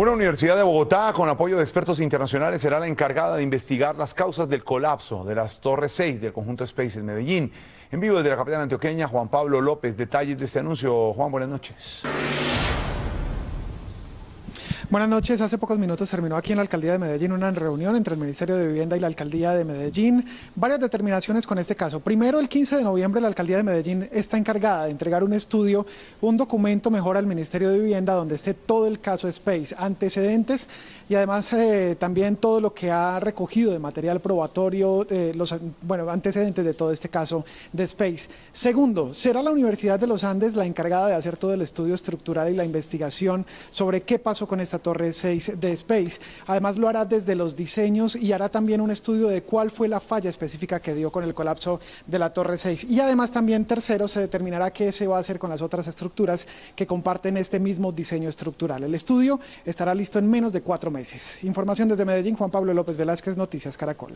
Una universidad de Bogotá, con apoyo de expertos internacionales, será la encargada de investigar las causas del colapso de las Torres 6 del conjunto Space en Medellín. En vivo desde la capital antioqueña, Juan Pablo López, detalles de este anuncio. Juan, buenas noches. Buenas noches. Hace pocos minutos terminó aquí en la alcaldía de Medellín una reunión entre el Ministerio de Vivienda y la alcaldía de Medellín. Varias determinaciones con este caso. Primero, el 15 de noviembre, la alcaldía de Medellín está encargada de entregar un estudio, un documento mejor al Ministerio de Vivienda donde esté todo el caso Space, antecedentes y además eh, también todo lo que ha recogido de material probatorio, eh, los bueno, antecedentes de todo este caso de Space. Segundo, será la Universidad de los Andes la encargada de hacer todo el estudio estructural y la investigación sobre qué pasó con esta Torre 6 de Space. Además lo hará desde los diseños y hará también un estudio de cuál fue la falla específica que dio con el colapso de la Torre 6. Y además también tercero se determinará qué se va a hacer con las otras estructuras que comparten este mismo diseño estructural. El estudio estará listo en menos de cuatro meses. Información desde Medellín, Juan Pablo López Velázquez, Noticias Caracol.